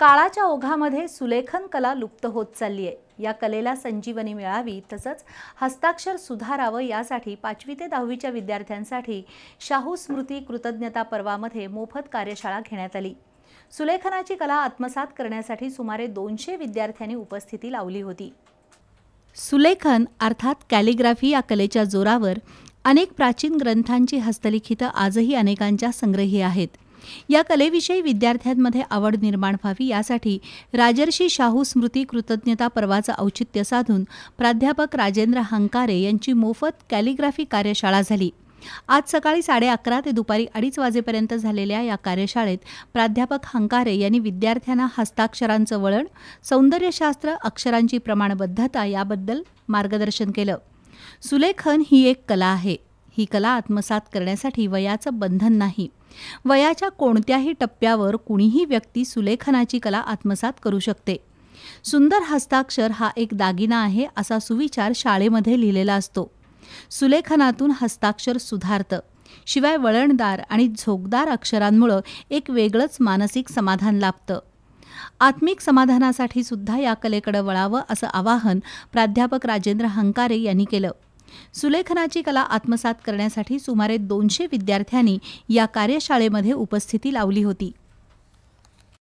काळाच्या ओघामध्ये सुलेखन कला लुप्त होत चालली आहे या कलेला संजीवनी मिळावी तसंच हस्ताक्षर सुधारावं यासाठी पाचवी ते दहावीच्या विद्यार्थ्यांसाठी शाहू स्मृती कृतज्ञता पर्वामध्ये मोफत कार्यशाळा घेण्यात आली सुलेखनाची कला आत्मसात करण्यासाठी सुमारे दोनशे विद्यार्थ्यांनी उपस्थिती लावली होती सुलेखन अर्थात कॅलिग्राफी या कलेच्या जोरावर अनेक प्राचीन ग्रंथांची हस्तलिखितं आजही अनेकांच्या संग्रही आहेत या कलेविषयी विद्यार्थ्यांमध्ये आवड निर्माण व्हावी यासाठी राजर्षी शाहू स्मृती कृतज्ञता पर्वाचं औचित्य साधून प्राध्यापक राजेंद्र हंकारे यांची मोफत कॅलिग्राफी कार्यशाळा झाली आज सकाळी साडे अकरा ते दुपारी अडीच वाजेपर्यंत झालेल्या या कार्यशाळेत प्राध्यापक हंकारे यांनी विद्यार्थ्यांना हस्ताक्षरांचं वळण सौंदर्यशास्त्र अक्षरांची प्रमाणबद्धता याबद्दल मार्गदर्शन केलं सुलेखन ही एक कला आहे ही कला आत्मसात करण्यासाठी वयाचं बंधन नाही वयाच्या कोणत्याही टप्प्यावर कुणीही व्यक्ती सुलेखनाची कला आत्मसात करू शकते सुंदर हस्ताक्षर हा एक दागिना आहे असा सुविचार शाळेमध्ये लिहिलेला असतो सुलेखनातून हस्ताक्षर सुधारतं शिवाय वळणदार आणि झोकदार अक्षरांमुळं एक वेगळंच मानसिक समाधान लाभतं आत्मिक समाधानासाठी सुद्धा या कलेकडे वळावं असं आवाहन प्राध्यापक राजेंद्र हंकारे यांनी केलं सुलेखनाची कला आत्मसात करण्यासाठी सुमारे दोनशे विद्यार्थ्यांनी या कार्यशाळेमध्ये उपस्थिती लावली होती